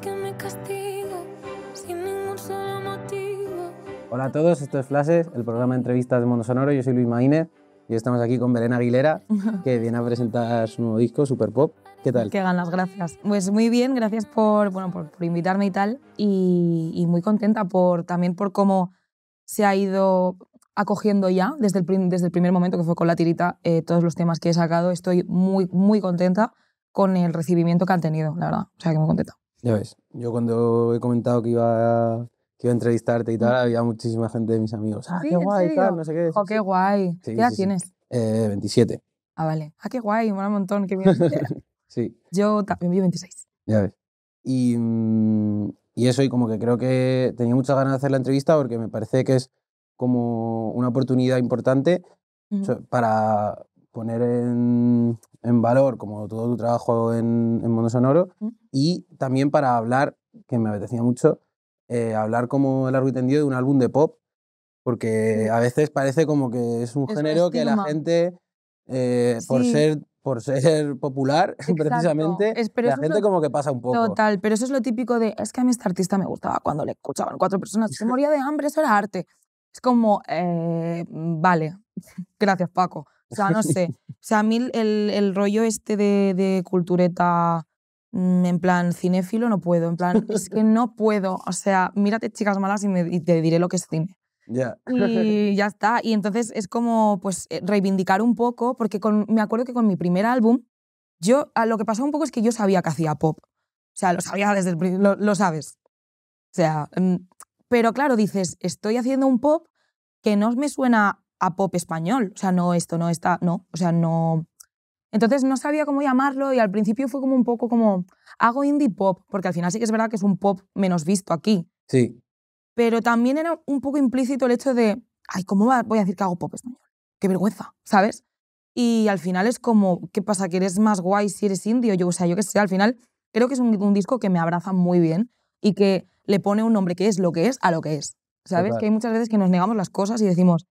que me castigo sin ningún solo motivo. Hola a todos, esto es Flases, el programa de entrevistas de Mundo Sonoro. Yo soy Luis Maínez y estamos aquí con Belén Aguilera, que viene a presentar su nuevo disco, Super Pop. ¿Qué tal? Qué ganas, gracias. Pues muy bien, gracias por, bueno, por, invitarme y tal. Y, muy contenta por, también por cómo se ha ido acogiendo ya, desde el, desde el primer momento que fue con la tirita, eh, todos los temas que he sacado. Estoy muy, muy contenta con el recibimiento que han tenido, la verdad. O sea, que muy contenta. Ya ves, yo cuando he comentado que iba a, que iba a entrevistarte y tal, mm. había muchísima gente de mis amigos. Ah, qué guay, tal, no sé qué. qué guay. ¿Qué tienes? Eh, 27. Ah, vale. Ah, qué guay, mola un montón, qué bien. sí. Yo también vi 26. Ya ves. Y, mm, y eso, y como que creo que tenía muchas ganas de hacer la entrevista porque me parece que es como una oportunidad importante para poner en, en valor como todo tu trabajo en, en Mundo Sonoro y también para hablar, que me apetecía mucho, eh, hablar como el y tendido de un álbum de pop, porque a veces parece como que es un género que la gente, eh, por ser por ser popular, precisamente, la gente como que pasa un poco. Total, pero eso es lo típico de, es que a mí este artista me gustaba cuando le escuchaban cuatro personas, se moría de hambre, eso era arte. Es como, eh, vale, gracias Paco. O sea, no sé. O sea, a mí el, rollo este de, cultureta mm, en plan cinéfilo no puedo. En plan, es que no puedo. O sea, mírate chicas malas y, te diré lo que es cine. Yeah. Y ya está. Y entonces es como pues eh, reivindicar un poco, porque con, me acuerdo que con mi primer álbum, yo lo que pasó un poco es que yo sabía que hacía pop. O sea, lo sabía desde el principio, lo sabes. O sea, mm, pero claro, dices, estoy haciendo un pop que no me suena a pop español. O sea, no, esto no está, no. O sea, no. Entonces no sabía cómo llamarlo y al principio fue como un poco como hago indie pop, porque al final sí que es verdad que es un pop menos visto aquí. Sí. Pero también era un poco implícito el hecho de, ay, ¿cómo voy a decir que hago pop español? Qué vergüenza, ¿sabes? Y al final es como, ¿qué pasa? ¿Que eres más guay si eres indio? Yo, o sea, yo qué sé, al final creo que es un, disco que me abraza muy bien y que le pone un nombre que es lo que es a lo que es. ¿Sabes? Que hay muchas veces que nos negamos las cosas y decimos,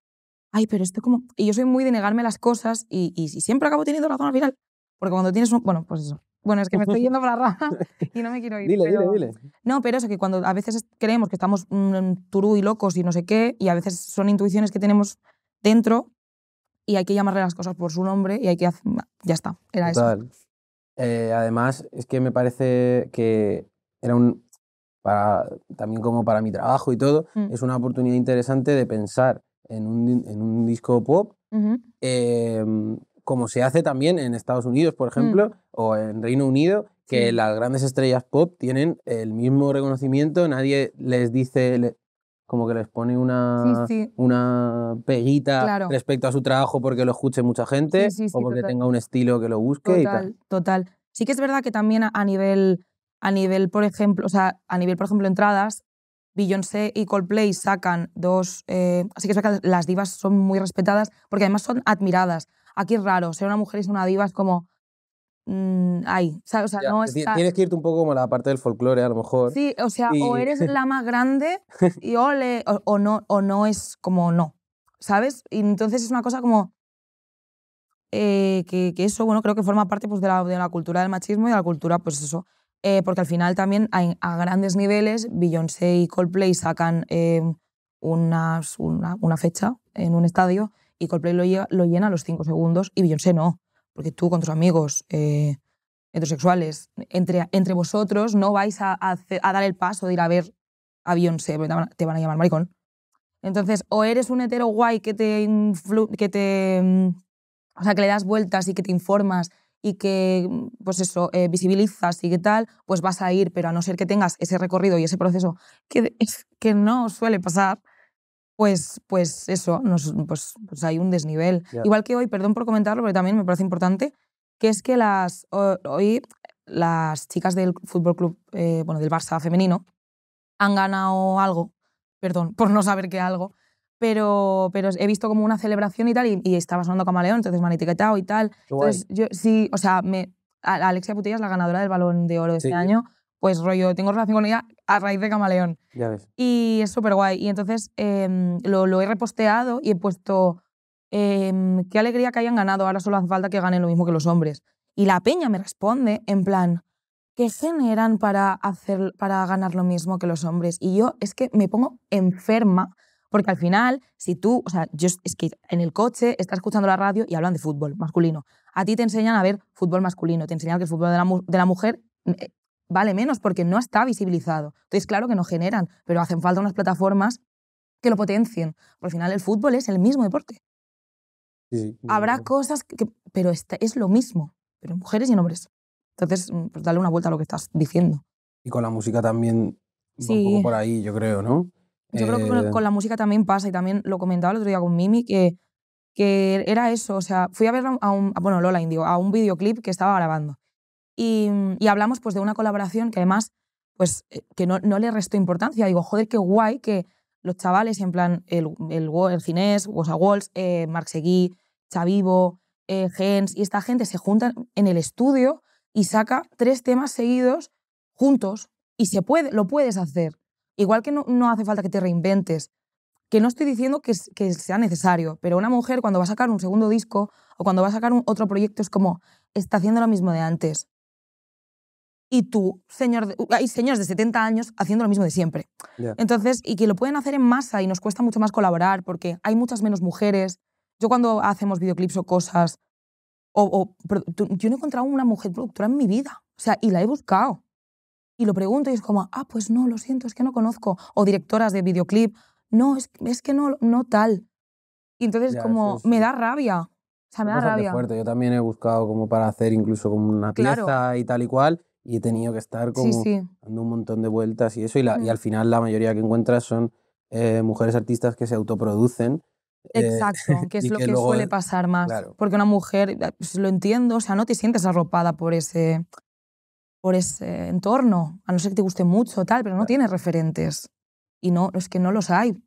ay, pero esto como... Y yo soy muy de negarme las cosas y, y, siempre acabo teniendo razón al final. Porque cuando tienes un... Bueno, pues eso. Bueno, es que me estoy yendo para la rama y no me quiero ir. Dile, pero... dile, dile. No, pero eso que cuando a veces creemos que estamos mm, turú y locos y no sé qué, y a veces son intuiciones que tenemos dentro y hay que llamarle las cosas por su nombre y hay que... Hacer... Ya está, era eso. Eh, además, es que me parece que era un... Para, también como para mi trabajo y todo, mm. es una oportunidad interesante de pensar en un, disco pop, em, como se hace también en Estados Unidos, por ejemplo, mm. o en Reino Unido, que las grandes estrellas pop tienen el mismo reconocimiento, nadie les dice, como que les pone una, una peguita respecto a su trabajo porque lo escuche mucha gente o porque tenga un estilo que lo busque. Total, total. Sí que es verdad que también a nivel, a nivel, por ejemplo, o sea, a nivel, por ejemplo, entradas, Beyoncé y Coldplay sacan dos... Eh, así que, las divas son muy respetadas porque además son admiradas. Aquí es raro, ser una mujer y ser una diva es como... Mm, ay, o sea, no es... Tienes que irte un poco como a la parte del folclore, a lo mejor. Sí, o sea, o eres la más grande y o, o, no, o no es como no, ¿sabes? Y entonces es una cosa como... Eh, que, eso, bueno, creo que forma parte pues, de la, de la cultura del machismo y de la cultura, pues eso, eh, porque al final también hay, a grandes niveles Beyoncé y Coldplay sacan eh, una, una, fecha en un estadio y Coldplay lo, llena a los cinco segundos y Beyoncé no, porque tú con tus amigos eh, heterosexuales, entre, entre vosotros no vais a, a, dar el paso de ir a ver a Beyoncé, porque te van, a llamar maricón. Entonces, o eres un hetero guay que te, que te. Mm, o sea, que le das vueltas y que te informas y que, mm, pues eso, eh, visibilizas y que tal, pues vas a ir, pero a no ser que tengas ese recorrido y ese proceso que, que no suele pasar, pues, pues eso, pues, pues, hay un desnivel. Igual que hoy, perdón por comentarlo, pero también me parece importante, que es que las, hoy las chicas del Fútbol Club, eh, bueno, del Barça femenino, han ganado algo, perdón, por no saber qué algo, pero, pero he visto como una celebración y tal, y, estaba sonando Camaleón, entonces me han etiquetado y tal. Entonces, yo, sí, o sea, me, Alexia es la ganadora del Balón de Oro de este año, pues rollo, tengo relación con ella a raíz de Camaleón. Ya ves. Y es súper guay. Y entonces em, lo, he reposteado y he puesto, em, qué alegría que hayan ganado, ahora solo hace falta que ganen lo mismo que los hombres. Y la peña me responde en plan, ¿qué generan para, hacer, para ganar lo mismo que los hombres? Y yo es que me pongo enferma porque al final, si tú, o sea, yo, es que en el coche estás escuchando la radio y hablan de fútbol masculino. A ti te enseñan a ver fútbol masculino, te enseñan que el fútbol de la, de la mujer mm, eh, vale menos porque no está visibilizado. Entonces, claro que no generan, pero hacen falta unas plataformas que lo potencien. Por al final el fútbol es el mismo deporte. Sí, Habrá cosas que, pero es lo mismo, pero en mujeres y en hombres. Entonces, mm, pues, dale una vuelta a lo que estás diciendo. Y con la música también un poco por ahí, yo creo, ¿no? Yo creo que eh, con, la música también pasa, y también lo comentaba el otro día con Mimi, que, que era eso, o sea, fui a ver a un, bueno, Lola a un videoclip que estaba grabando. Y, y, hablamos pues de una colaboración que además, pues, eh, que no, no le restó importancia. Digo, joder, qué guay que los chavales, en plan, el, el, el Ginés, Wosa Walls, eh, Seguí, Chavivo, eh, Gens y esta gente se juntan en el estudio y saca tres temas seguidos juntos y se puede, lo puedes hacer. Igual que no, no hace falta que te reinventes, que no estoy diciendo que, que, sea necesario, pero una mujer cuando va a sacar un segundo disco o cuando va a sacar un otro proyecto es como, está haciendo lo mismo de antes. Y tú, señor, hay señores de 70 años haciendo lo mismo de siempre. Entonces, y que lo pueden hacer en masa y nos cuesta mucho más colaborar porque hay muchas menos mujeres. Yo cuando hacemos videoclips o cosas, o, yo no he encontrado una mujer productora en mi vida. O sea, y la he buscado y lo pregunto y es como, ah, pues no, lo siento, es que no conozco. O directoras de videoclip, no, es, que no, no tal. Y entonces como me da rabia. O sea, me da rabia. Fuerte. Yo también he buscado como para hacer incluso como una claro. y tal y cual y he tenido que estar como dando un montón de vueltas y eso y, la, y mm. al final la mayoría que encuentras son eh, mujeres artistas que se autoproducen. Eh, Exacto, que es lo que, suele pasar más. Porque una mujer, eh, pues lo entiendo, o sea, no te sientes arropada por ese por ese entorno, a no ser que te guste mucho, tal, pero no tiene tienes referentes. Y no, es que no los hay.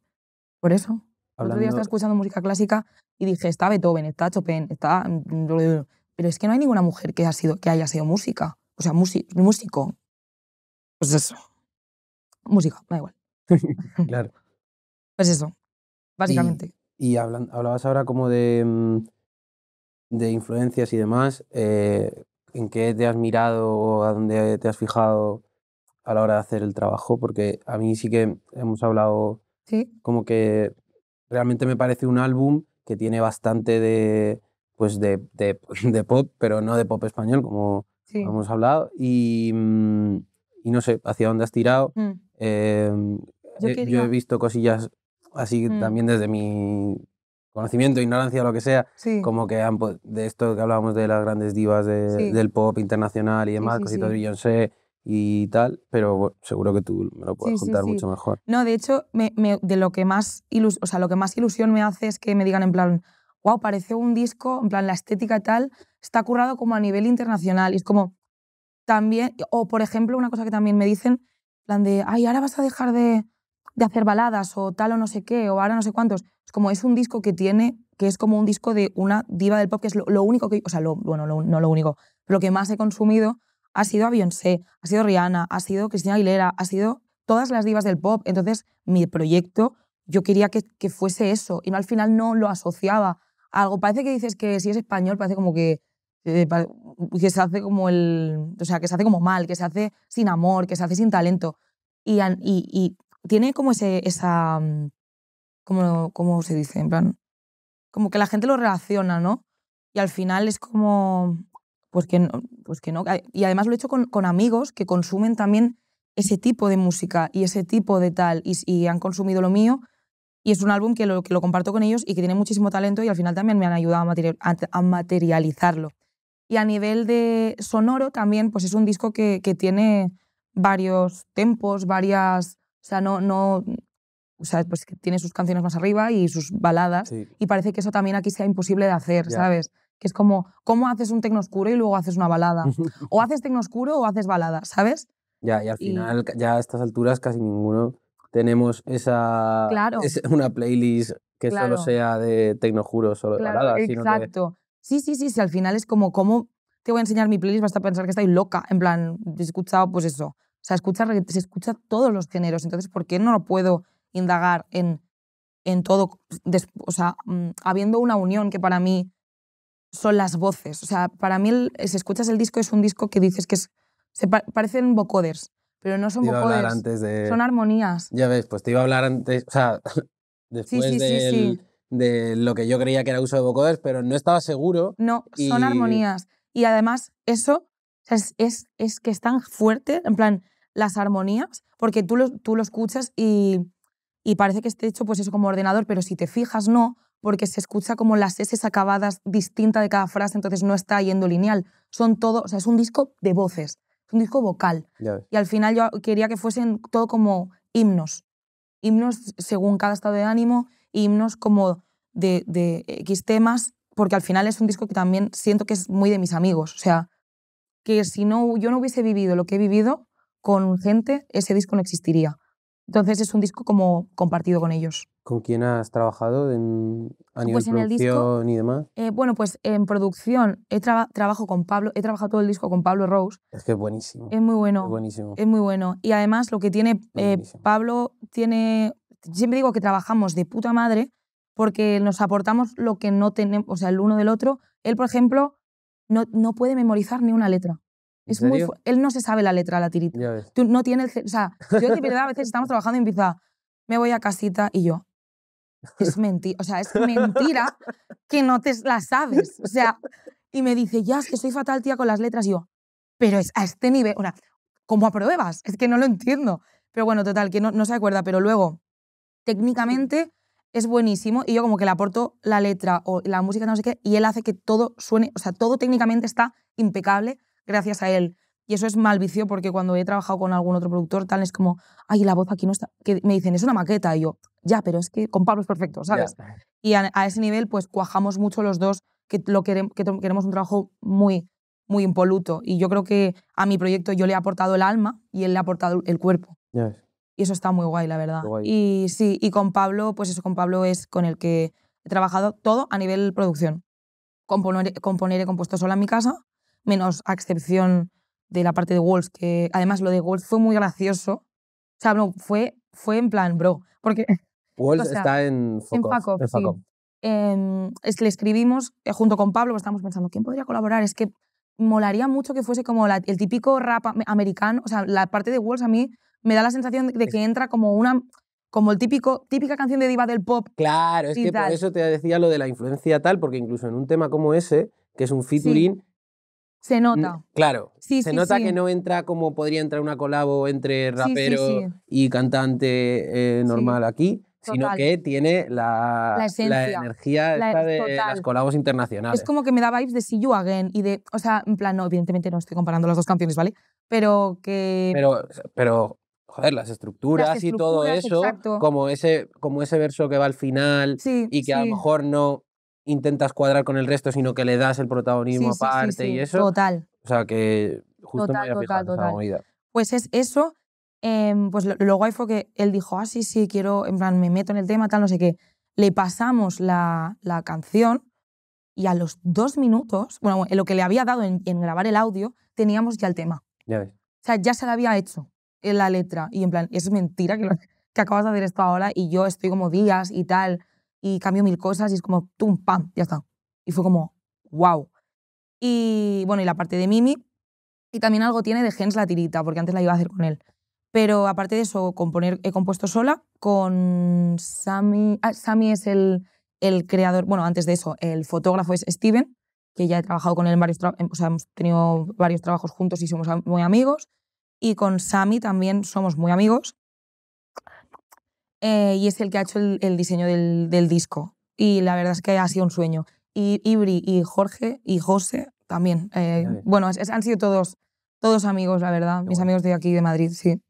Por eso. El otro día estaba escuchando música clásica y dije, está Beethoven, está Chopin, está... Mm, pero es que no hay ninguna mujer que, sido, que haya sido música. O sea, músico. Pues eso. Música, da igual. claro. Pues eso, básicamente. Y, hablan, hablabas ahora como de, mm, de influencias y demás. Eh, en qué te has mirado o a dónde te has fijado a la hora de hacer el trabajo, porque a mí sí que hemos hablado como que realmente me parece un álbum que tiene bastante de, pues de, pop, pero no de pop español, como hemos hablado, mm, y, no sé hacia dónde has tirado. Mm. Em, eh, yo, he visto cosillas así mm. también desde mi conocimiento, ignorancia, lo que sea, como que han, de esto que hablábamos de las grandes divas del pop internacional y demás, cositas de Beyoncé y tal, pero seguro que tú me lo puedes contar mucho mejor. No, de hecho, de lo que más o sea, lo que más ilusión me hace es que me digan en plan, wow, parece un disco, en plan la estética y tal, está currado como a nivel internacional y es como también, o por ejemplo, una cosa que también me dicen, plan de, ay, ahora vas a dejar de, de hacer baladas o tal o no sé qué o ahora no sé cuántos. Es como es un disco que tiene, que es como un disco de una diva del pop, que es lo, único que, o sea, bueno, no lo único, lo que más he consumido ha sido a Beyoncé, ha sido Rihanna, ha sido Cristina Aguilera, ha sido todas las divas del pop. Entonces, mi proyecto, yo quería que, fuese eso y no al final no lo asociaba algo. Parece que dices que si es español, parece como que eh, que se hace como el o sea que se hace como mal que se hace sin amor que se hace sin talento y, y tiene como ese, esa, mm, como, ¿cómo se dice? En plan, como que la gente lo relaciona, ¿no? Y al final es como, pues que no, pues que no. Y además lo he hecho con, amigos que consumen también ese tipo de música y ese tipo de tal, y, han consumido lo mío, y es un álbum que lo, lo comparto con ellos y que tiene muchísimo talento y al final también me han ayudado a, materializarlo. Y a nivel de sonoro también, pues es un disco que tiene varios tempos, varias o sea, no, no, o sea, pues tiene sus canciones más arriba y sus baladas. Y parece que eso también aquí sea imposible de hacer, ¿sabes? Que es como, ¿cómo haces un tecno oscuro y luego haces una balada? o haces tecno oscuro o haces balada, ¿sabes? Ya, y al final, ya a estas alturas, casi ninguno tenemos esa. Claro. Es una playlist que solo sea de tecno juro, solo baladas. Exacto. Sí, sí, sí, sí. Al final es como, ¿cómo te voy a enseñar mi playlist? Vas a pensar que estoy loca. En plan, he escuchado, pues eso o sea, escucha, se escucha todos los géneros. Entonces, ¿por qué no lo puedo indagar en, en todo? o sea, mm, habiendo una unión que para mí son las voces. O sea, para mí, eh, si escuchas el disco, es un disco que dices que es, parecen vocoders, pero no son vocoders. De... Son armonías. Ya ves, pues te iba a hablar antes. O sea, después de lo que yo creía que era uso de vocoders, pero no estaba seguro. No, son armonías. Y además, eso o sea, es, es, es que es tan fuerte, en plan las armonías, porque tú lo, tú lo escuchas y, parece que esté hecho pues eso como ordenador, pero si te fijas no, porque se escucha como las S acabadas distinta de cada frase, entonces no está yendo lineal. Son todo, o sea, es un disco de voces, es un disco vocal. Y al final yo quería que fuesen todo como himnos, himnos según cada estado de ánimo, himnos como de, de X temas, porque al final es un disco que también siento que es muy de mis amigos, o sea, que si no yo no hubiese vivido lo que he vivido, con gente, ese disco no existiría. Entonces es un disco como compartido con ellos. ¿Con quién has trabajado en, a pues producción el y demás? Eh, bueno, pues en producción he con Pablo, he trabajado todo el disco con Pablo Rose. Es que es buenísimo. Es muy bueno. Es buenísimo. Es muy bueno. Y además lo que tiene eh, Pablo tiene, siempre digo que trabajamos de puta madre porque nos aportamos lo que no tenemos, o sea, el uno del otro. Él, por ejemplo, no, no puede memorizar ni una letra muy él no se sabe la letra la tirita. Tú no tienes, o sea, yo de verdad a veces estamos trabajando y empieza, me voy a casita y yo. Es mentira, o sea, es mentira que no te la sabes. O sea, y me dice, ya, es que soy fatal, tía, con las letras. Y yo, pero es a este nivel, o sea, ¿cómo apruebas? Es que no lo entiendo. Pero bueno, total, que no, no se acuerda, pero luego, técnicamente es buenísimo y yo como que le aporto la letra o la música, no sé qué, y él hace que todo suene, o sea, todo técnicamente está impecable gracias a él. Y eso es mal vicio porque cuando he trabajado con algún otro productor, tal, es como, ay, la voz aquí no está. Que me dicen, es una maqueta. Y yo, ya, pero es que con Pablo es perfecto, ¿sabes? Y a, ese nivel, pues cuajamos mucho los dos, que, lo queremos, que queremos un trabajo muy, muy impoluto. Y yo creo que a mi proyecto yo le he aportado el alma y él le ha aportado el cuerpo. Y eso está muy guay, la verdad. Y sí, y con Pablo, pues eso, con Pablo es con el que he trabajado todo a nivel producción. Componer, componer he compuesto sola en mi casa menos a excepción de la parte de Wolves, que además lo de Wolves fue muy gracioso. O sea, fue, fue en plan, bro, porque... Wolves está en Fakov. En que le escribimos eh, junto con Pablo, estamos pensando, ¿quién podría colaborar? Es que molaría mucho que fuese como la, el típico rap americano, o sea, la parte de Wolves a mí me da la sensación de, que entra como una como el típico típica canción de diva del pop. Claro, es que por eso te decía lo de la influencia tal, porque incluso en un tema como ese, que es un featuring, se nota. Claro. Sí, se nota que no entra como podría entrar una colabo entre rapero y cantante eh, normal aquí, sino que tiene la, energía de las colabos internacionales. Es como que me da vibes de See You Again y de, o sea, en plan, no, evidentemente no estoy comparando las dos canciones, ¿vale? Pero que... Pero, pero joder, las estructuras, y todo eso, como ese, como ese verso que va al final y que a lo mejor no intentas cuadrar con el resto, sino que le das el protagonismo aparte y eso. Total. O sea que justo me había total, total. Esa movida. Pues es eso. Em, pues luego lo, fue que él dijo, ah, sí, sí, quiero, en plan, me meto en el tema, tal, no sé qué. Le pasamos la, la canción y a los dos minutos, bueno, en lo que le había dado en, grabar el audio, teníamos ya el tema. Ya ves. O sea, ya se la había hecho en la letra. Y en plan, es mentira que, que acabas de hacer esto ahora y yo estoy como días y tal y cambio mil cosas y es como, tum, pam, ya está. Y fue como, wow. Y bueno, y la parte de Mimi. Y también algo tiene de Gens la tirita, porque antes la iba a hacer con él. Pero aparte de eso, componer, he compuesto sola con Sami. Ah, Sami es el, el, creador, bueno, antes de eso, el fotógrafo es Steven, que ya he trabajado con él en varios, o sea, hemos tenido varios trabajos juntos y somos muy amigos. Y con Sami también somos muy amigos. Eh, y es el que ha hecho el, diseño del, disco. Y la verdad es que ha sido un sueño. Y Ibri y Jorge y José también. Eh, bueno, han sido todos, todos amigos, la verdad, mis amigos de aquí de Madrid, sí.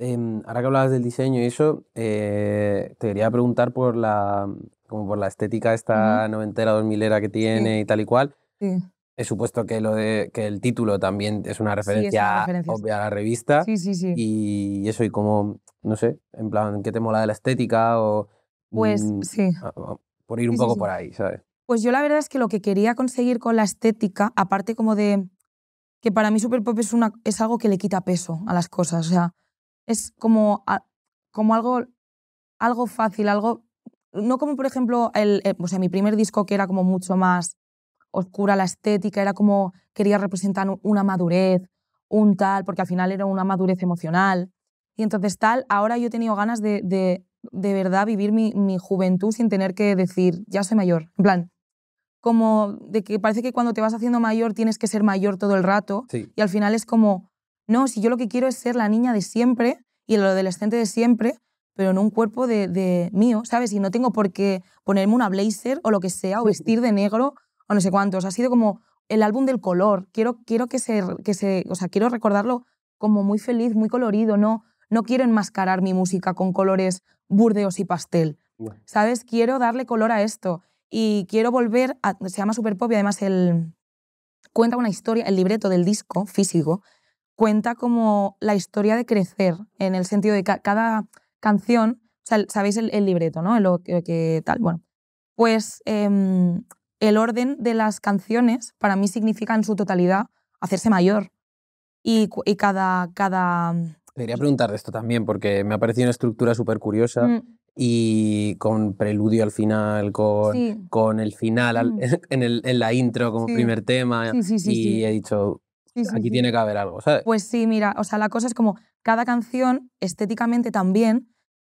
Em, ahora que hablabas del diseño y eso, eh, te quería preguntar por la, como por la estética esta noventera, dos que tiene y tal y cual. Sí. He supuesto que, lo de, que el título también es una referencia, obvia a la revista. Sí, sí, sí. Y eso, y cómo, no sé, en plan, ¿qué te mola de la estética? O, pues mm, sí. Por ir un poco por ahí, ¿sabes? Pues yo la verdad es que lo que quería conseguir con la estética, aparte como de que para mí Super Pop es, es algo que le quita peso a las cosas, o sea, es como, como algo, algo fácil, algo... No como por ejemplo, eh, o sea, mi primer disco que era como mucho más oscura la estética, era como quería representar una madurez, un tal, porque al final era una madurez emocional. Y entonces tal, ahora yo he tenido ganas de, de, de verdad vivir mi, mi, juventud sin tener que decir, ya soy mayor. En plan, como de que parece que cuando te vas haciendo mayor tienes que ser mayor todo el rato. Y al final es como, no, si yo lo que quiero es ser la niña de siempre y el adolescente de siempre, pero en un cuerpo de, de mío, ¿sabes? Y no tengo por qué ponerme una blazer o lo que sea, o vestir de negro o no sé cuántos. Ha sido como el álbum del color. Quiero, quiero que, se, que se, o sea, quiero recordarlo como muy feliz, muy colorido, no no quiero enmascarar mi música con colores burdeos y pastel. ¿Sabes? Quiero darle color a esto. Y quiero volver a. Se llama pop y además el, cuenta una historia, el libreto del disco físico cuenta como la historia de crecer, en el sentido de cada canción, sabéis el, libreto, ¿no? Lo que, tal, bueno. Pues em, el orden de las canciones para mí significa en su totalidad hacerse mayor. Y, y cada, cada Quería preguntar de esto también, porque me ha parecido una estructura súper curiosa mm. y con preludio al final, con, con el final mm. en, el, en, la intro como primer tema. Sí, y he dicho, aquí tiene que haber algo, ¿sabes? Pues sí, mira, o sea, la cosa es como cada canción estéticamente también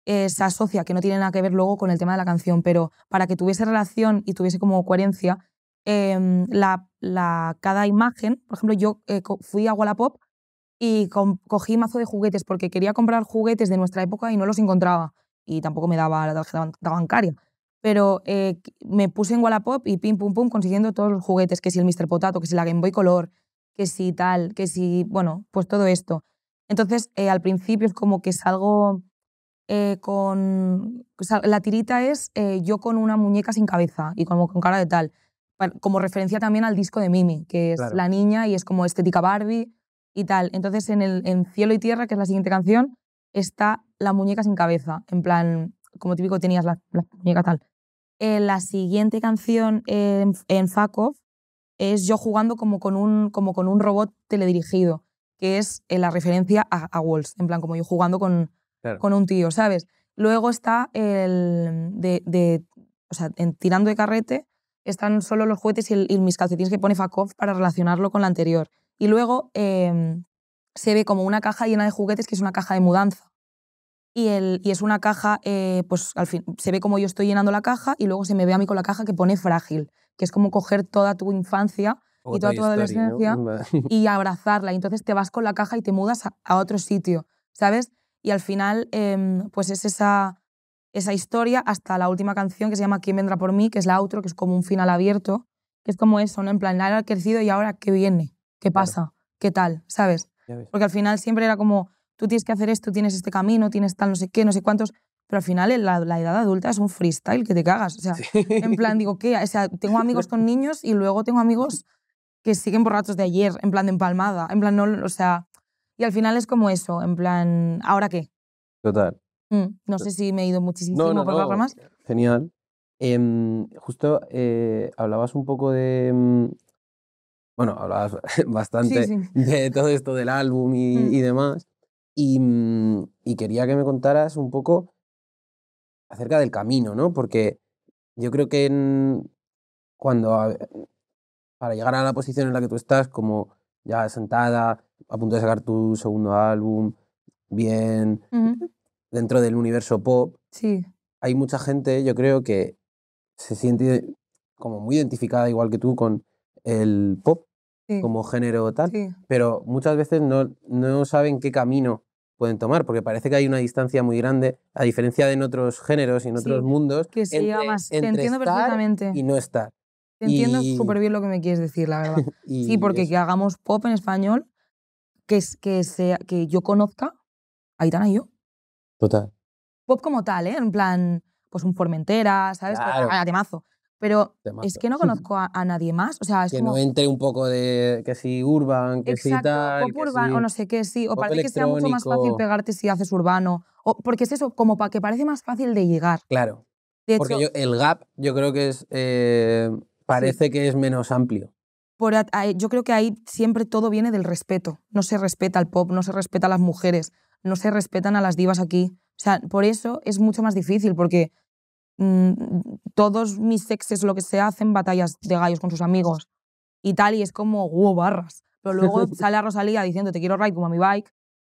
eh, se asocia, que no tiene nada que ver luego con el tema de la canción, pero para que tuviese relación y tuviese como coherencia, em, la, la, cada imagen, por ejemplo, yo eh, fui a Wallapop y cogí mazo de juguetes porque quería comprar juguetes de nuestra época y no los encontraba. Y tampoco me daba la tarjeta bancaria. Pero eh, me puse en Wallapop y pim, pum, pum, consiguiendo todos los juguetes, que si el Mr. Potato, que si la Game Boy Color, que si tal, que si, bueno, pues todo esto. Entonces, eh, al principio es como que salgo eh, con... la tirita es yo con una muñeca sin cabeza y como con cara de tal. Como referencia también al disco de Mimi, que es la niña y es como estética Barbie y tal. Entonces en, el, Cielo y Tierra, que es la siguiente canción, está la muñeca sin cabeza, en plan, como típico tenías la muñeca tal. Eh, la siguiente canción en, en es yo jugando como con un, como con un robot teledirigido, que es eh, la referencia a, Walls, en plan como yo jugando con, un tío, ¿sabes? Luego está el de, o sea, en Tirando de Carrete están solo los juguetes y, el, mis calcetines que pone Fuck para relacionarlo con la anterior. Y luego em, se ve como una caja llena de juguetes que es una caja de mudanza. Y, el, y es una caja, eh, pues al fin, se ve como yo estoy llenando la caja y luego se me ve a mí con la caja que pone frágil, que es como coger toda tu infancia y toda tu adolescencia y abrazarla. Y entonces te vas con la caja y te mudas a, otro sitio, ¿sabes? Y al final, em, pues es esa, esa historia hasta la última canción que se llama ¿Quién vendrá por mí? que es la outro, que es como un final abierto, que es como eso, ¿no? En plan, ha crecido y ahora qué viene. ¿Qué pasa? ¿Qué tal? ¿Sabes? Porque al final siempre era como, tú tienes que hacer esto, tienes este camino, tienes tal, no sé qué, no sé cuántos. Pero al final la, la edad adulta es un freestyle que te cagas. O sea, en plan, digo, ¿qué? O sea, tengo amigos con niños y luego tengo amigos que siguen por ratos de ayer, en plan de empalmada. En plan, no, o sea. Y al final es como eso, en plan, ¿ahora qué? Total. Mm, no sé si me he ido muchísimo por las ramas. Genial. Em, justo eh, hablabas un poco de, mm, bueno, hablabas bastante de todo esto del álbum y, mm. demás. Mm, y, quería que me contaras un poco acerca del camino, ¿no? Porque yo creo que cuando para llegar a la posición en la que tú estás, como ya sentada, a punto de sacar tu segundo álbum, bien, dentro del universo pop, sí. hay mucha gente, yo creo, que se siente como muy identificada, igual que tú, con el pop como género tal, pero muchas veces no, no saben qué camino pueden tomar, porque parece que hay una distancia muy grande, a diferencia de en otros géneros y en otros mundos, que se entre, te entiendo estar perfectamente. y no estar. Te entiendo súper bien lo que me quieres decir, la verdad. sí, porque que hagamos pop en español, que, es, que, sea, que yo conozca ahí están yo. Total. Pop como tal, ¿eh? En plan, pues un Formentera, ¿sabes? Claro. temazo pero es que no conozco a, nadie más. O sea, que no entre un poco de que si urban, que si tal. urban, o no sé qué, sí. O parece que sea mucho más fácil pegarte si haces urbano. O, porque es eso, como para que parece más fácil de llegar. Claro. porque el gap yo creo que es. Eh, parece que es menos amplio. Por, yo creo que ahí siempre todo viene del respeto. No se respeta al pop, no se respeta a las mujeres, no se respetan a las divas aquí. O sea, por eso es mucho más difícil, porque Mm, todos mis exes lo que se hacen batallas de gallos con sus amigos y tal, y es como, wow, barras. Pero luego sale a Rosalía diciendo, te quiero ride como a mi bike.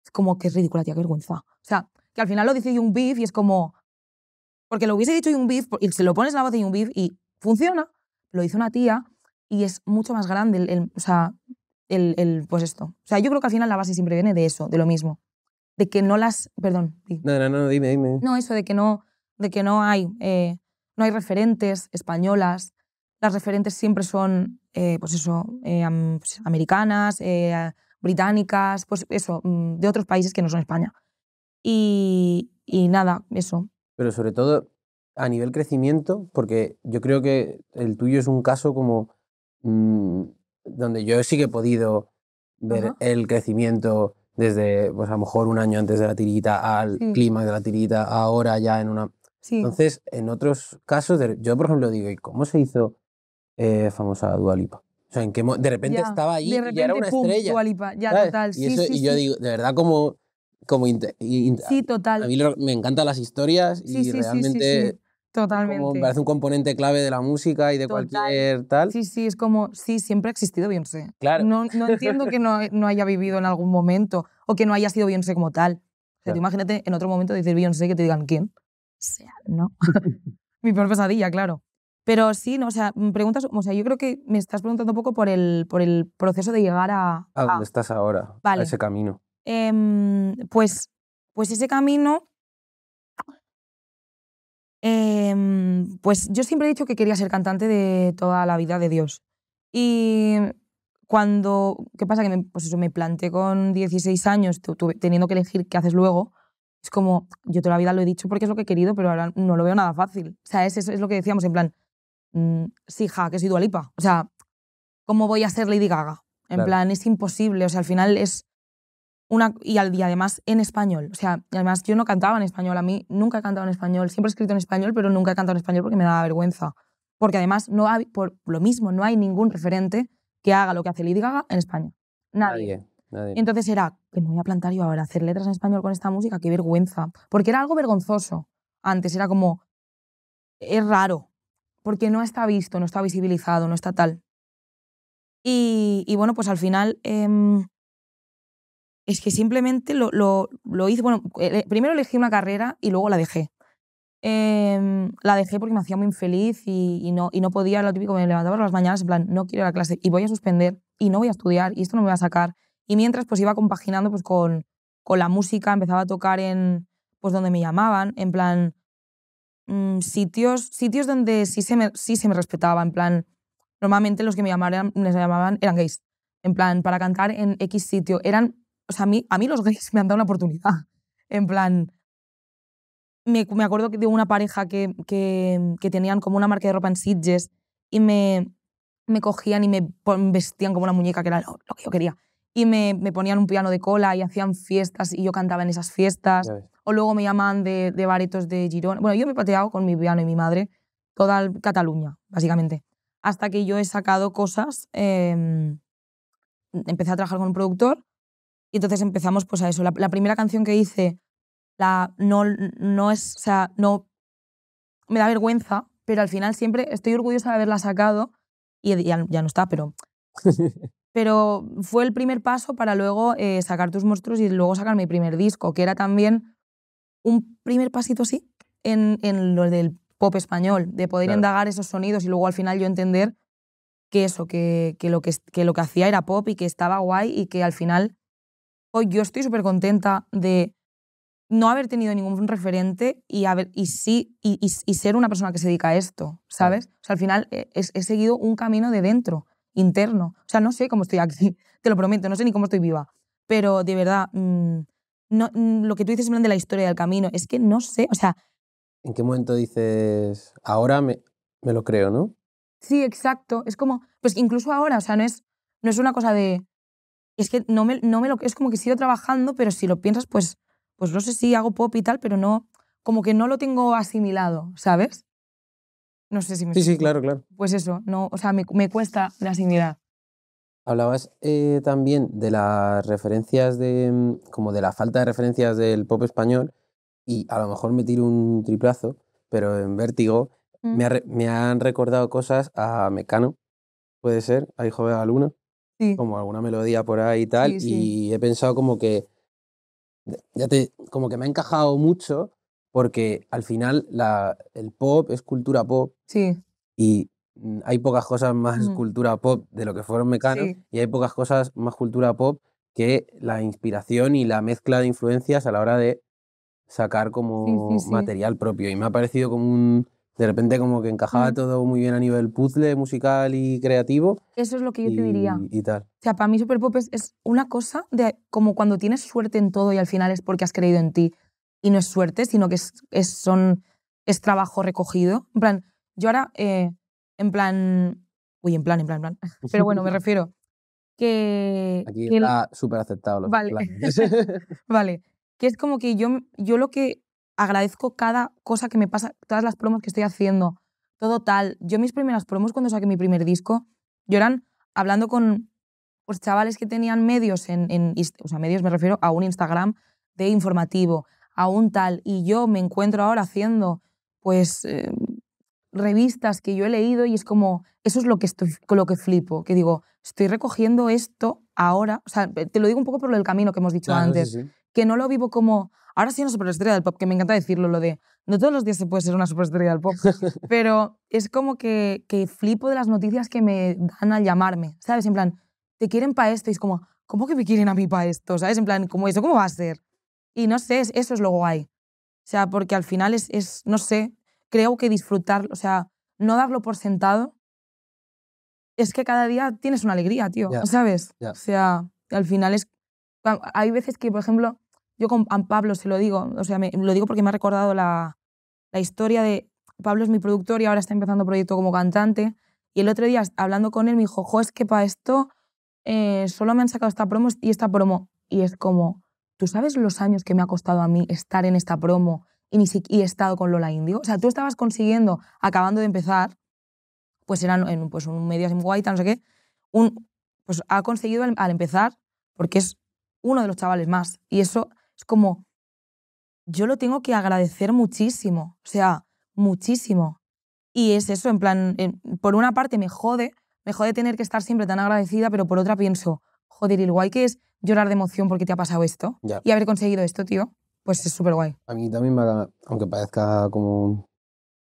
Es como, que es ridícula, tía, qué vergüenza. O sea, que al final lo dice un beef y es como, porque lo hubiese dicho un beef, y se lo pones en la voz de un beef y funciona, lo hizo una tía y es mucho más grande, el, el, o sea, el, el, pues esto. O sea, yo creo que al final la base siempre viene de eso, de lo mismo. De que no las, perdón. No, no, no, dime, dime. No, eso de que no de que no hay, eh, no hay referentes españolas, las referentes siempre son, eh, pues eso, eh, pues americanas, británicas, pues eso, mm, de otros países que no son España. Y, y nada, eso. Pero sobre todo a nivel crecimiento, porque yo creo que el tuyo es un caso como mm, donde yo sí que he podido ver el crecimiento desde, pues a lo mejor un año antes de la tirita al clima de la tirita, ahora ya en una... Entonces, en otros casos, yo por ejemplo digo, ¿y cómo se hizo eh, famosa Dualipa? O sea, en de repente estaba ahí y era una estrella. Dualipa, ya total. Y, sí, y yo digo, de verdad, como. como sí, total. A mí me encantan las historias y realmente. Totalmente. me parece un componente clave de la música y de cualquier tal. Sí, sí, es como, sí, siempre ha existido Beyoncé. Claro. No, no entiendo que no, no, haya vivido en algún momento o que no haya sido Beyoncé como tal. O sea, imagínate en otro momento decir Beyoncé que te digan quién. ¿no? Mi peor pesadilla, claro. Pero sí, no, o sea, preguntas, o sea, yo creo que me estás preguntando un poco por el, por el proceso de llegar a... A dónde estás ahora, vale. ese camino. Em, pues, pues ese camino... Em, pues yo siempre he dicho que quería ser cantante de toda la vida de Dios. Y cuando, ¿qué pasa? Que me, pues eso, me planté con 16 años, teniendo que elegir qué haces luego, es como, yo toda la vida lo he dicho porque es lo que he querido, pero ahora no lo veo nada fácil. O sea, es, es, lo que decíamos, en plan, mmm, sí, ja, que soy Dualipa. O sea, ¿cómo voy a ser Lady Gaga? En plan, es imposible. O sea, al final es una. Y, al, día, además en español. O sea, además yo no cantaba en español. A mí nunca he cantado en español. Siempre he escrito en español, pero nunca he cantado en español porque me daba vergüenza. Porque además, no hay, por lo mismo, no hay ningún referente que haga lo que hace Lady Gaga en España. Nadie. Entonces era, que me voy a plantar yo ahora, hacer letras en español con esta música, qué vergüenza. Porque era algo vergonzoso. Antes era como, es raro, porque no está visto, no está visibilizado, no está tal. Y, bueno, pues al final em, es que simplemente lo, hice, bueno, eh, primero elegí una carrera y luego la dejé. Em, la dejé porque me hacía muy infeliz y, no, y no podía, lo típico, me levantaba por las mañanas en plan, no quiero la clase y voy a suspender y no voy a estudiar y esto no me va a sacar y mientras pues iba compaginando pues con, con la música, empezaba a tocar en pues donde me llamaban, en plan mm, sitios, sitios donde sí se, me, sí se me respetaba, en plan normalmente los que me llamaban, me llamaban eran gays, en plan para cantar en X sitio, eran, o sea, a mí, a mí los gays me han dado una oportunidad, en plan me, me acuerdo de una pareja que, que, que, tenían como una marca de ropa en Sitges y me, me cogían y me vestían como una muñeca, que era lo que yo quería y me, me, ponían un piano de cola y hacían fiestas y yo cantaba en esas fiestas. O luego me llamaban de, de baretos de Girón. Bueno, yo me he pateado con mi piano y mi madre toda Cataluña, básicamente. Hasta que yo he sacado cosas, em, empecé a trabajar con un productor y entonces empezamos pues a eso. La, primera canción que hice, la, no, no es, o sea, no, me da vergüenza, pero al final siempre estoy orgullosa de haberla sacado y ya no está, pero pero fue el primer paso para luego eh, sacar tus monstruos y luego sacar mi primer disco, que era también un primer pasito así en, en lo del pop español, de poder indagar esos sonidos y luego al final yo entender que eso, que, lo que, hacía era pop y que estaba guay y que al final hoy yo estoy súper contenta de no haber tenido ningún referente y, haber, y, sí, y, ser una persona que se dedica a esto, ¿sabes? O sea, al final eh, he seguido un camino de dentro interno. O sea, no sé cómo estoy aquí, te lo prometo, no sé ni cómo estoy viva. Pero de verdad, mm, no, mm, lo que tú dices en de la historia del camino, es que no sé, o sea... ¿En qué momento dices, ahora me, me lo creo, no? Sí, exacto. Es como, pues incluso ahora, o sea, no es, no es una cosa de... Es que no me, no me lo... Es como que sigo trabajando, pero si lo piensas, pues, pues no sé si hago pop y tal, pero no... Como que no lo tengo asimilado, ¿sabes? No sé si Sí, sí, claro, claro. Pues eso, no, o sea, me, me cuesta la dignidad. Hablabas eh, también de las referencias de. Mm, como de la falta de referencias del pop español, y a lo mejor me tiro un triplazo, pero en vértigo mm. me, han recordado cosas a Mecano, puede ser, a Hijo de la Luna, como alguna melodía por ahí y tal, y he pensado como que. ya te. como que me ha encajado mucho porque al final el pop es cultura pop. Sí. Y mm, hay pocas cosas más mm. cultura pop de lo que fueron Mecano y hay pocas cosas más cultura pop que la inspiración y la mezcla de influencias a la hora de sacar como material propio. Y me ha parecido como un... De repente como que encajaba mm. todo muy bien a nivel puzzle, musical y creativo. Eso es lo que yo te diría. Y tal. O sea, para mí super es, es una cosa de como cuando tienes suerte en todo y al final es porque has creído en ti y no es suerte, sino que es, es son, es trabajo recogido. En plan, yo ahora, eh, en plan, uy, en plan, en plan, en plan, pero bueno, me refiero que... Aquí está súper aceptado los vale. planes. vale, que es como que yo, yo lo que agradezco cada cosa que me pasa, todas las promos que estoy haciendo, todo tal. Yo mis primeras promos cuando saqué mi primer disco, yo eran hablando con pues, chavales que tenían medios, en, en, o sea, medios me refiero a un Instagram de informativo, a un tal y yo me encuentro ahora haciendo pues eh, revistas que yo he leído y es como, eso es lo que, estoy, con lo que flipo, que digo, estoy recogiendo esto ahora, o sea, te lo digo un poco por el camino que hemos dicho antes, que no lo vivo como, ahora sí una superestrella del pop, que me encanta decirlo, lo de, no todos los días se puede ser una superestrella del pop, pero es como que, que flipo de las noticias que me dan al llamarme, ¿sabes? En plan, te quieren para esto y es como, ¿cómo que me quieren a mí para esto? ¿Sabes? En plan, como eso, ¿cómo va a ser? Y no sé, eso es lo guay. O sea, porque al final es, es no sé, creo que disfrutar, o sea, no darlo por sentado, es que cada día tienes una alegría, tío, ¿sabes? O sea, al final es... Hay veces que, por ejemplo, yo con Pablo se lo digo, o sea, me, lo digo porque me ha recordado la, la historia de... Pablo es mi productor y ahora está empezando proyecto como cantante. Y el otro día, hablando con él, me dijo, jo, es que para esto eh, solo me han sacado esta promo y esta promo. Y es como, ¿tú sabes los años que me ha costado a mí estar en esta promo y, ni he estado con Lola Indio? O sea, tú estabas consiguiendo, acabando de empezar, pues era en pues un medio así muy no sé qué, un, pues ha conseguido al, empezar, porque es uno de los chavales más. Y eso es como, yo lo tengo que agradecer muchísimo, o sea, muchísimo. Y es eso, en plan, por una parte me jode, me jode tener que estar siempre tan agradecida, pero por otra pienso, joder, el guay que es llorar de emoción porque te ha pasado esto y haber conseguido esto, tío, pues es súper guay. A mí también, me cambiado, aunque parezca como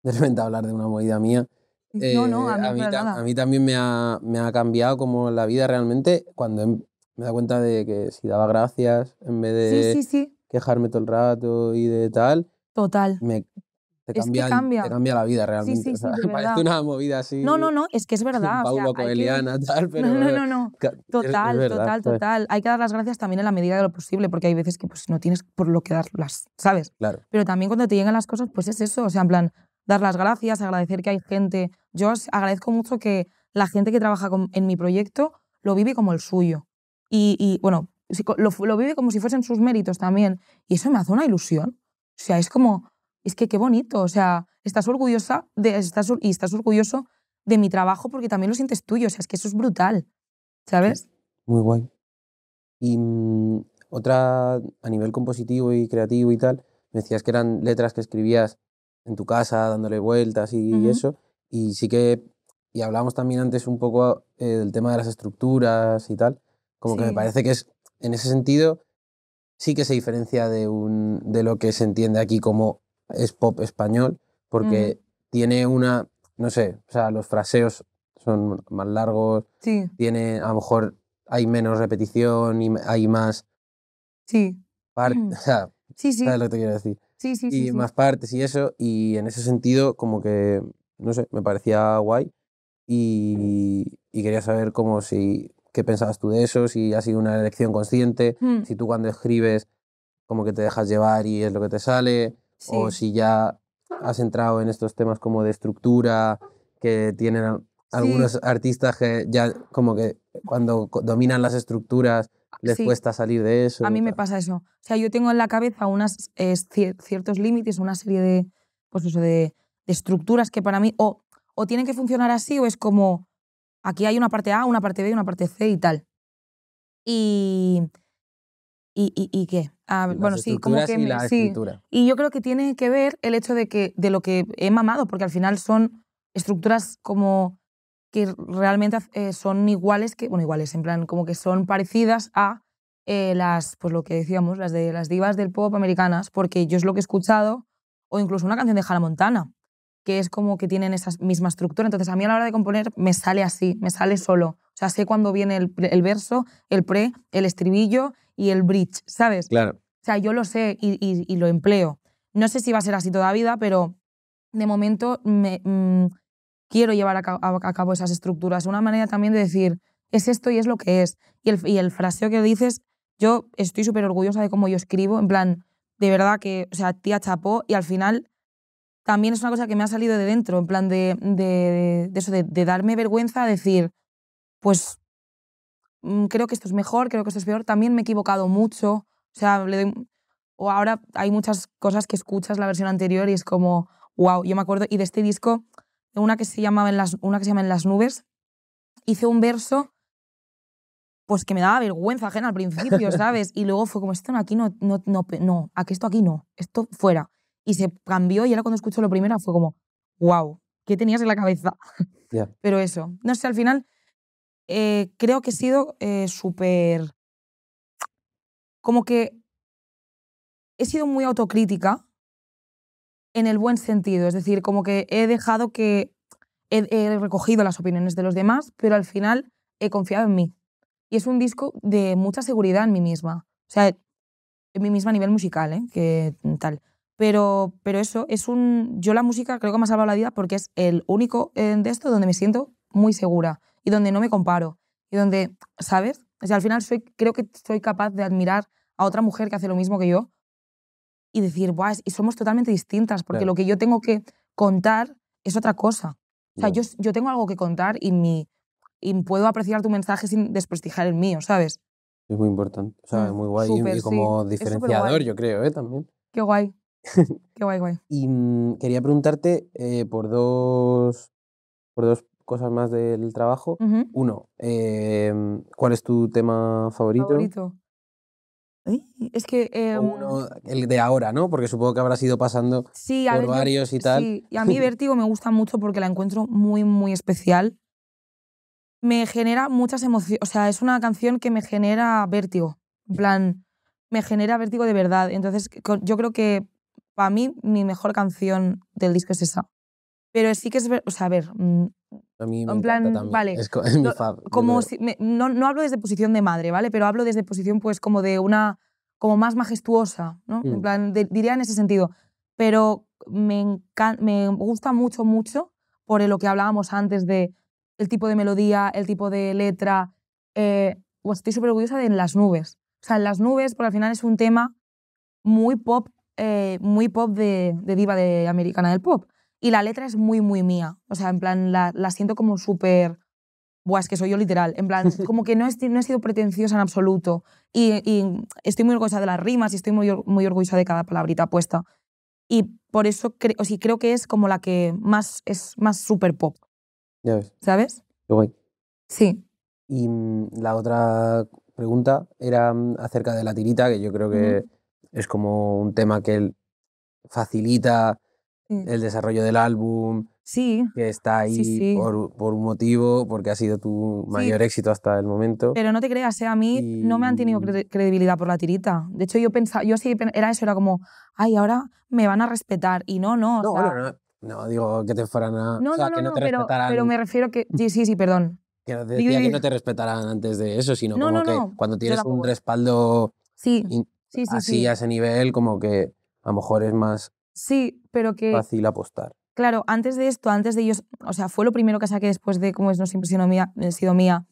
de repente hablar de una movida mía, no, no, eh, a mí, también me ha, cambiado como la vida realmente cuando em, me da cuenta de que si daba gracias en vez de quejarme todo el rato y de tal. Total. Me, te cambia, cambia. Te cambia la vida realmente. Sí, sí, o parece una movida así. No, no, no, es que es verdad. o sea, Coeliana, tal, pero. No, no, no. Total, total, pues. total. Hay que dar las gracias también en la medida de lo posible, porque hay veces que pues, no tienes por lo que darlas, ¿sabes? Claro. Pero también cuando te llegan las cosas, pues es eso. O sea, en plan, dar las gracias, agradecer que hay gente. Yo agradezco mucho que la gente que trabaja en mi proyecto lo vive como el suyo. Y, bueno, lo vive como si fuesen sus méritos también. Y eso me hace una ilusión. O sea, es como es que qué bonito, o sea, estás orgullosa de, estás, y estás orgulloso de mi trabajo porque también lo sientes tuyo, o sea, es que eso es brutal, ¿sabes? Muy guay. Y mm, otra, a nivel compositivo y creativo y tal, me decías que eran letras que escribías en tu casa, dándole vueltas y, eso, y sí que, y hablábamos también antes un poco eh, del tema de las estructuras y tal, como que me parece que es, en ese sentido, sí que se diferencia de, un, de lo que se entiende aquí como es pop español, porque tiene una, no sé, o sea, los fraseos son más largos, tiene, a lo mejor hay menos repetición y hay más... Sí. O sea, ¿sabes lo que te quiero decir? Sí, sí, y más partes y eso, y en ese sentido como que, no sé, me parecía guay y, y quería saber cómo si, qué pensabas tú de eso, si ha sido una elección consciente, si tú cuando escribes como que te dejas llevar y es lo que te sale, o si ya has entrado en estos temas como de estructura, que tienen algunos artistas que ya como que cuando dominan las estructuras les cuesta salir de eso. A mí me pasa eso. O sea, yo tengo en la cabeza unas, ciertos límites, una serie de, pues eso, de, estructuras que para mí o, o tienen que funcionar así o es como aquí hay una parte A, una parte B y una parte C y tal. Y, ¿Y, y, y qué? Ah, bueno, sí, como que... Y, sí. y yo creo que tiene que ver el hecho de, que, de lo que he mamado, porque al final son estructuras como que realmente eh, son iguales, que, bueno, iguales, en plan, como que son parecidas a eh, las, pues lo que decíamos, las de las divas del pop americanas, porque yo es lo que he escuchado, o incluso una canción de Hannah Montana, que es como que tienen esa misma estructura. Entonces, a mí a la hora de componer me sale así, me sale solo. O sea, sé cuándo viene el, el verso, el pre, el estribillo, y el bridge, ¿sabes? Claro. O sea, yo lo sé y, lo empleo. No sé si va a ser así toda la vida, pero de momento me, mm, quiero llevar a cabo, esas estructuras. Una manera también de decir, es esto y es lo que es. Y el, y fraseo que dices, yo estoy súper orgullosa de cómo yo escribo, en plan, de verdad que, o sea, tía chapó y al final también es una cosa que me ha salido de dentro, en plan de, eso, de, de, darme vergüenza, a decir, pues Mm, creo que esto es mejor, creo que esto es peor, también me he equivocado mucho, o sea, o ahora hay muchas cosas que escuchas la versión anterior y es como, wow, yo me acuerdo, y de este disco, una que se llamaba en las, una que se llama En las nubes, hice un verso pues que me daba vergüenza ajena al principio, ¿sabes? Y luego fue como, esto aquí no, no, no, no, aquí esto aquí no, esto fuera. Y se cambió y ahora cuando escucho lo primero fue como, wow, ¿qué tenías en la cabeza? Pero eso, no sé, al final eh, creo que he sido eh, súper... Como que he sido muy autocrítica en el buen sentido, es decir, como que he dejado que he, recogido las opiniones de los demás, pero al final he confiado en mí. Y es un disco de mucha seguridad en mí misma, o sea, en mí misma a nivel musical, ¿eh? que tal. Pero, pero eso, es un, yo la música creo que me ha salvado la vida porque es el único eh, de esto donde me siento muy segura y donde no me comparo y donde, ¿sabes? O sea, al final soy, creo que soy capaz de admirar a otra mujer que hace lo mismo que yo y decir, guau y somos totalmente distintas, porque lo que yo tengo que contar es otra cosa. O sea, yo, yo tengo algo que contar y, mi, y puedo apreciar tu mensaje sin desprestigiar el mío, ¿sabes? Es muy importante, o sea, es mm, muy guay y, como diferenciador, yo creo, ¿eh? También. Qué guay. Qué guay, guay. y mm, quería preguntarte eh, por, dos, por dos cosas más del trabajo. Uno, em, ¿cuál es tu tema favorito? es que... Em, uno, el de ahora, ¿no? Porque supongo que habrás ido pasando por varios y tal. Sí, y a mí Vértigo me gusta mucho porque la encuentro muy, muy especial. Me genera muchas emociones, o sea, es una canción que me genera vértigo, en plan, me genera vértigo de verdad. Entonces, yo creo que para mí mi mejor canción del disco es esa. Pero sí que es o sea, a ver, mm, en plan, también. vale. Es, Como si, no, no, hablo desde posición de madre, ¿vale? Pero hablo desde posición, pues, como de una. como más majestuosa, ¿no? En mm. plan, diría en ese sentido. Pero me, me gusta mucho, mucho por lo que hablábamos antes de el tipo de melodía, el tipo de letra. Eh, pues, estoy súper orgullosa de En las nubes. O sea, En las nubes, por al final es un tema muy pop, eh, muy pop de, de diva de americana del pop. Y la letra es muy, muy mía. O sea, en plan, la, la siento como súper... Buah, es que soy yo literal. En plan, como que no he, no he sido pretenciosa en absoluto. Y, estoy muy orgullosa de las rimas y estoy muy, muy orgullosa de cada palabrita puesta. Y por eso o creo que es como la que más es más super pop. ¿Sabes? Sí. Y mm, la otra pregunta era mm, acerca de la tirita, que yo creo que es como un tema que facilita Mm. el desarrollo del álbum. Sí. Que está ahí Por, por, un motivo, porque ha sido tu mayor éxito hasta el momento. Pero no te creas, eh, a mí no me han tenido credibilidad por la tirita. De hecho, yo pensaba, yo sí, era eso, era como, ay, ahora me van a respetar. Y no, no. No, o no, no, digo que te fueran a. No, no, no, no, te pero, respetaran... pero me refiero que. Sí, sí, sí, perdón. Que no te, que no te respetaran antes de eso, sino como que cuando tienes un respaldo sí. así a ese nivel, como que a lo mejor es más Sí, pero que... Fácil apostar. Claro, antes de esto, antes de ellos, o sea, fue lo primero que saqué después de cómo es No Siempre Sido Mía, eh, sido mía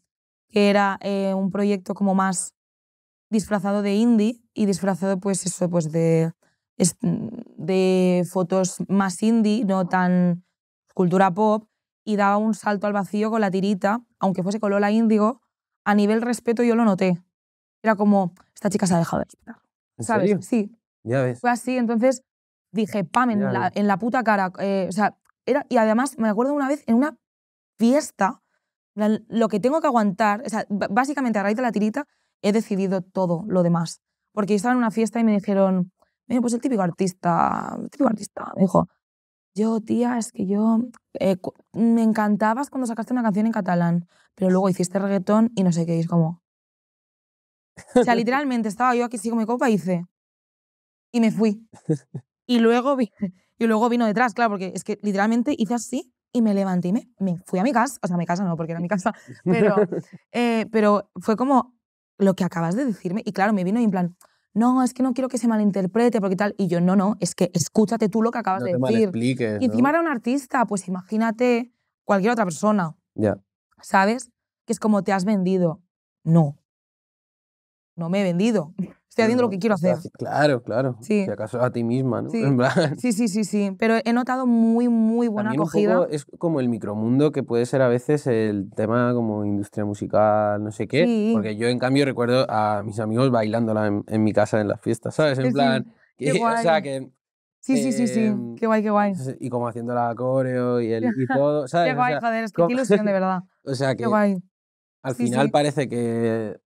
que era eh, un proyecto como más disfrazado de indie y disfrazado pues eso, pues de, de fotos más indie, no tan cultura pop, y daba un salto al vacío con la tirita, aunque fuese con Lola Índigo, a nivel respeto yo lo noté. Era como, esta chica se ha dejado de respetar. ¿Sabes? Sí. Ya ves. Fue así, entonces dije, pam, en, la, en la, puta cara. Eh, o sea, era, y además me acuerdo una vez en una fiesta, lo que tengo que aguantar, o sea, básicamente a raíz de la tirita he decidido todo lo demás. Porque estaba en una fiesta y me dijeron, pues el típico artista, el típico artista, me dijo, yo tía, es que yo, eh, me encantabas cuando sacaste una canción en catalán, pero luego hiciste reggaetón y no sé qué, y es como... O sea, literalmente estaba yo aquí sigo mi copa y hice... Y me fui. Y luego, vi, y luego vino detrás, claro, porque es que literalmente hice así y me levanté y me, fui a mi casa. O sea, a mi casa no, porque era mi casa. Pero, eh, pero fue como lo que acabas de decirme. Y claro, me vino y en plan, no, es que no quiero que se malinterprete, porque tal. Y yo, no, no, es que escúchate tú lo que acabas de decir. Y encima era un artista, pues imagínate cualquier otra persona. Ya. ¿Sabes? Que es como te has vendido. No no me he vendido. Estoy haciendo lo que quiero hacer. Claro, claro. Si acaso a ti misma, ¿no? Sí. sí, sí, sí, Pero he notado muy, muy buena acogida. es como el micromundo que puede ser a veces el tema como industria musical, no sé qué. Porque yo, en cambio, recuerdo a mis amigos bailándola en, mi casa en las fiestas, ¿sabes? En plan. O sea, que. Sí, sí, sí, sí. Em, qué guay, qué guay. Y como haciendo la coreo y, el, y todo, ¿sabes? Qué guay, joder, es que ilusión, de verdad. O sea, que. Qué guay. Al final parece que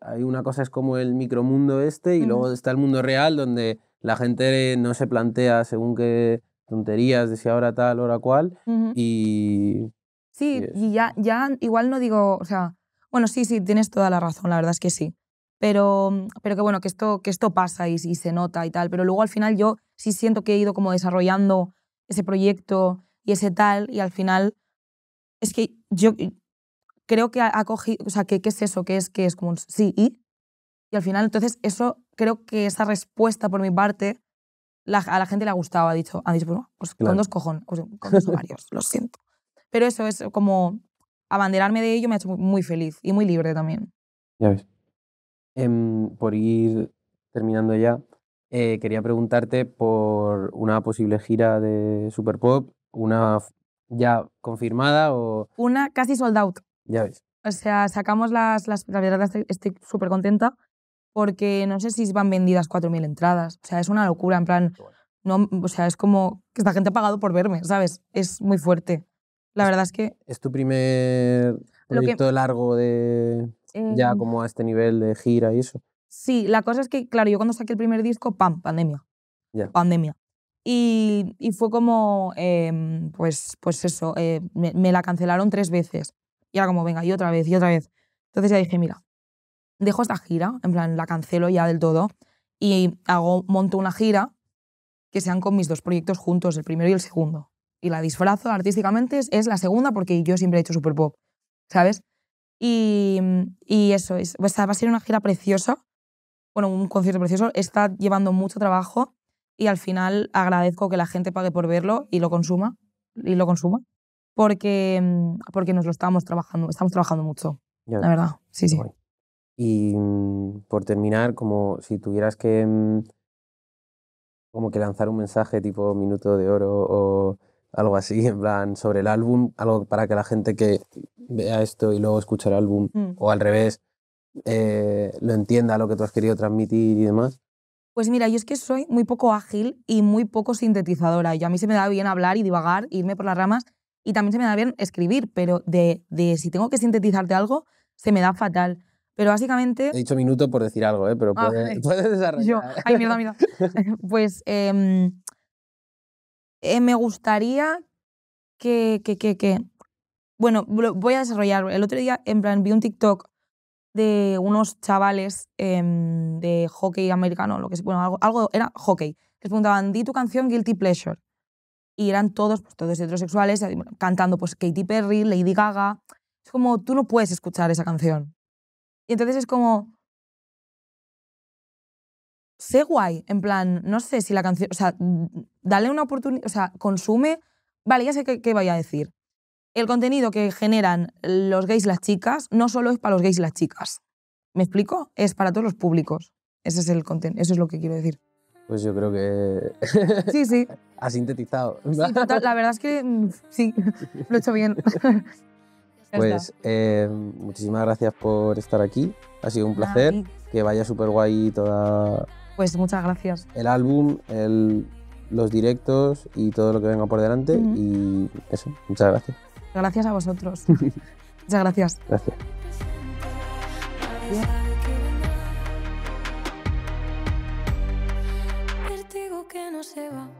hay una cosa es como el micromundo este y luego está el mundo real donde la gente no se plantea según qué tonterías de si ahora tal, ahora cual y... Sí, y ya, ya igual no digo, o sea, bueno, sí, sí, tienes toda la razón, la verdad es que sí. Pero, pero que bueno, que esto, que esto pasa y, y se nota y tal. Pero luego al final yo sí siento que he ido como desarrollando ese proyecto y ese tal y al final es que yo creo que ha cogido, o sea, qué ¿qué es eso? ¿Qué es? que es como un sí y? Y al final, entonces, eso, creo que esa respuesta por mi parte a la gente le ha gustado, ha dicho, ha dicho pues con dos cojones, con dos varios, lo siento. Pero eso es como abanderarme de ello me ha hecho muy feliz y muy libre también. Ya ves. Em, por ir terminando ya, eh, quería preguntarte por una posible gira de Super Pop, una ya confirmada o... Una casi sold out. Ya ves. O sea, sacamos las, las la verdad estoy súper contenta porque no sé si van vendidas 4.000 entradas. O sea, es una locura, en plan, no, o sea, es como que esta gente ha pagado por verme, ¿sabes? Es muy fuerte. La verdad es que... ¿Es tu primer proyecto largo de... ya em. como a este nivel de gira y eso? Sí, la cosa es que, claro, yo cuando saqué el primer disco, ¡pam! Pandemia. Pandemia. Y, y, fue como, em, pues, pues eso, eh, me, la cancelaron tres veces. Y era como, venga, y otra vez, y otra vez. Entonces ya dije, mira, dejo esta gira, en plan, la cancelo ya del todo, y hago, monto una gira que sean con mis dos proyectos juntos, el primero y el segundo. Y la disfrazo artísticamente, es, la segunda porque yo siempre he hecho super pop, ¿sabes? Y, y eso, es, va a ser una gira preciosa, bueno, un concierto precioso, está llevando mucho trabajo y al final agradezco que la gente pague por verlo y lo consuma, y lo consuma porque, mm, porque nos lo estábamos trabajando, estamos trabajando mucho, la verdad, sí, sí. Y mm, por terminar, como si tuvieras que mm, como que lanzar un mensaje tipo minuto de oro o algo así, en plan, sobre el álbum, algo para que la gente que vea esto y luego escucha el álbum, o al revés, eh, lo entienda, lo que tú has querido transmitir y demás? Pues mira, yo es que soy muy poco ágil y muy poco sintetizadora. Yo a mí se me da bien hablar y divagar, irme por las ramas, y también se me da bien escribir, pero de, si tengo que sintetizarte algo, se me da fatal. Pero básicamente... He dicho minuto por decir algo, ¿eh? pero ah, puedes, desarrollar. Yo, ay, mierda, mierda. pues em, eh, me gustaría que, que, que, Bueno, voy a desarrollar. El otro día, en plan, vi un TikTok de unos chavales em, de hockey americano, lo que se algo, algo era hockey, que preguntaban, di tu canción Guilty Pleasure y eran todos, pues todos heterosexuales, eh, cantando pues Katy Perry, Lady Gaga. Es como, tú no puedes escuchar esa canción. Y entonces es como, sé guay, en plan, no sé si la canción, o sea, dale una oportunidad, o sea, consume, vale, ya sé qué, qué voy a decir. El contenido que generan los gays y las chicas no solo es para los gays y las chicas. ¿Me explico? Es para todos los públicos. Ese es el contenido, eso es lo que quiero decir. Pues yo creo que. Sí, sí. ha sintetizado. la verdad es que mm, sí, lo he hecho bien. pues eh, muchísimas gracias por estar aquí. Ha sido un placer. Que vaya súper guay toda. Pues muchas gracias. El álbum, los directos y todo lo que venga por delante. Y eso, muchas gracias. Gracias a vosotros. muchas gracias. Gracias. se va.